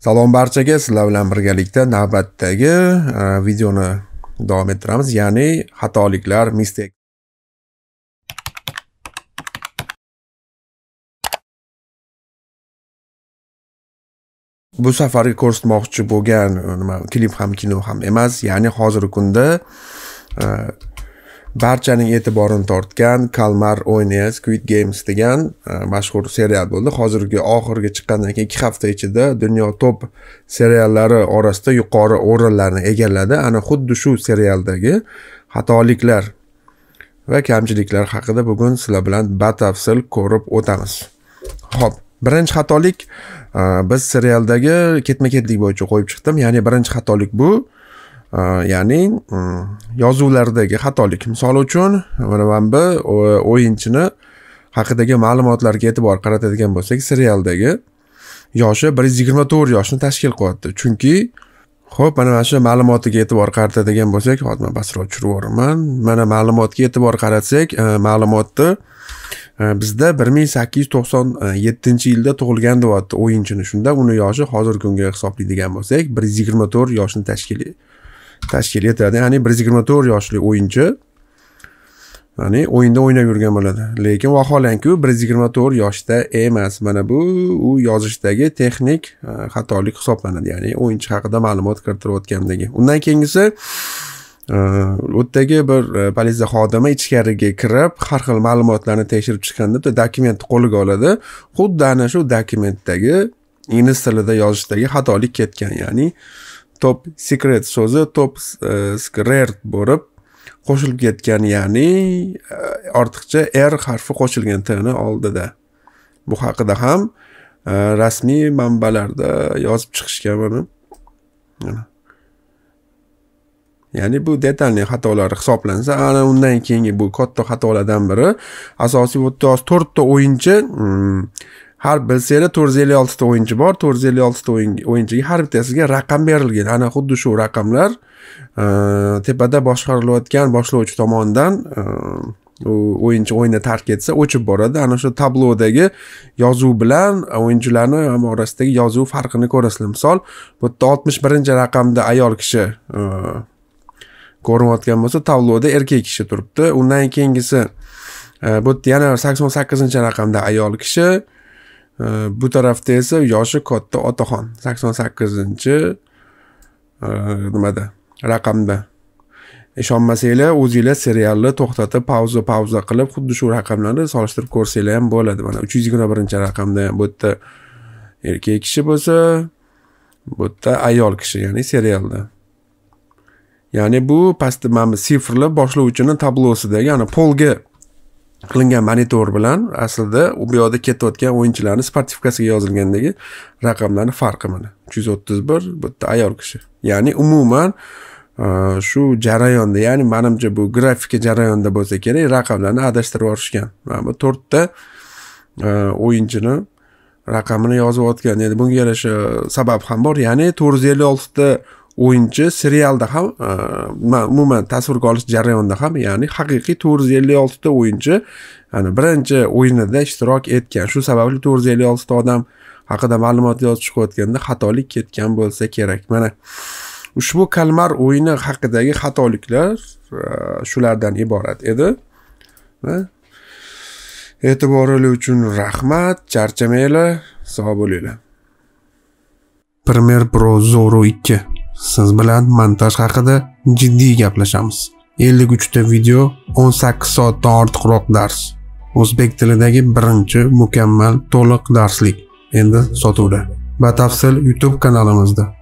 Salom barchaga, sizlar bilan birgalikda navbatdagi e, videoni davom ettiramiz, ya'ni xatoliklar, mistake. Bu safargi ko'rsatmoqchi bo'lgan e, nima klip ham kino ham emas, ya'ni hozirgi kunda e, barchaning e'tiborini tortgan kalmar o'ynaydi squid games degan e, mashhur serial bo'ldi hozirgi oxirgi chiqqandan keyin ikki hafta ichida dunyo top seriallari orasida yuqori o'rinlarni egalladi ana xuddi shu serialdagi xatoliklar va kamchiliklar haqida bugun sizlar bilan batafsil ko'rib o'tamiz ho'p birinchi xatolik e, biz serialdagi ketma ketlik bo'yicha qo'yib chiqdim ya'ni birinchi xatolik bu ya'ni э, yozuvlardagi xatolik misol uchun mana mana bu o'yinchini haqidagi ma'lumotlarga e'tibor qaratadigan bo'lsak serialdagi yoshi bir yuz yigirma to'rt yoshni tashkil qilyapti chunki ho'p mana mana shu ma'lumotiga e'tibor qaratadigan bo'lsak hozir man pastroq tushirib yuboraman mana ma'lumotga e'tibor qaratsak e, ma'lumotni e, bizda bir ming sakkiz yuz to'qson e, yettinchi yilda tug'ilgan deyapti o'yinchini shunda uni yoshi hozirgi kunga hisoblaydigan bo'lsak bir yuz yigirma to'rt yoshni tashkil tashkil etadi ya'ni bir yuz yigirma to'rt yoshli o'yinchi ya'ni o'yinda o'ynab yurgan bo'ladi lekin vaholanki u bir yuz yigirma to'rt yoshda emas mana bu u yozishdagi texnik e, xatolik hisoblanadi ya'ni o'yinchi haqida ma'lumot kiritib o'tgandagi undan keyingisi u e, yerdagi bir e, politsiya xodimi ichkariga kirib har xil ma'lumotlarni tekshirib chiqqanda bitta dokumentni qo'liga oladi xuddi ana shu dokumentdagi ingliz tilida yozishdagi xatolik ketgan ya'ni top secret so'zi top e, secret bo'lib qo'shilib ketgan ya'ni e, ortiqcha r harfi qo'shilgan tni oldida bu haqida ham e, rasmiy manbalarda yozib chiqishgan buni ya'ni bu detalniy xatolari hisoblansa ana undan keyingi bu katta xatolardan biri asosiy to'rtta o'yinchi mm, har bir seriya to'rt yuz ellik oltita o'yinchi bor to'rt yuz ellik oltita o'yinchiga har bittasiga raqam berilgan ana xuddi shu raqamlar e, tepada boshqarilayotgan boshlovchi tomonidan e, u o'yinchi o'yinni tark etsa o'chib boradi ana shu tablodagi yozuv bilan o'yinchilarni orasidagi yozuv farqini ko'rasizlar misol bu yerda oltmish birinchi raqamda ayol kishi e, ko'rinayotgan bo'lsa tabloda erkak kishi turibdi undan keyingisi bu yerda yana sakson sakkizinchi raqamda ayol kishi bu tarafda esa yoshi katta otaxon sakson sakkizinchi nimada raqamda ishonmasanglar o'zinglar serialni to'xtatib pauza pauza qilib xuddi shu raqamlarni solishtirib ko'rsanglar ham bo'ladi mana uch yuz yigirma birinchi raqamda ham bu yerda erkak kishi bo'lsa bu yerda ayol kishi ya'ni serialda ya'ni bu pastda mana bu sifrlar boshlovchini tablosidagi ana polga qilingan monitor bilan aslida u buyoqda ketayotgan o'yinchilarni sportivkasiga yozilgandagi raqamlarni farqi mana uch yuz o'ttiz bir bitta ayol kishi ya'ni umuman e, shu jarayonda ya'ni manimcha bu grafika jarayonida bo'lsa kerak raqamlarni adashtirib yuborishgan mana bu to'rtta e, o'yinchini raqamini yozib otgan endi bunga yarasha sabab ham bor ya'ni to'rt yuz ellik oltita o'yinchi serialda ham e, man umuman tasvirga olish jarayonida ham ya'ni haqiqiy to'rt yuz ellik oltita o'yinchi ana birinchi o'yinida ishtirok etgan shu sababli to'rt yuz ellik oltita odam haqida ma'lumot yozib chiqayotganda xatolik ketgan bo'lsa kerak mana ushbu kalmar o'yini haqidagi xatoliklar e, shulardan iborat edi e'tiboringiz uchun rahmat charchamanglar sog' bo'linglar premier pro zoro 2 siz bilan montaj haqida jiddiy gaplashamiz 53 ta video 18 soatdan ortiqroq dars o'zbek tilidagi birinchi mukammal to'liq darslik endi sotuvda batafsil youtube kanalimizda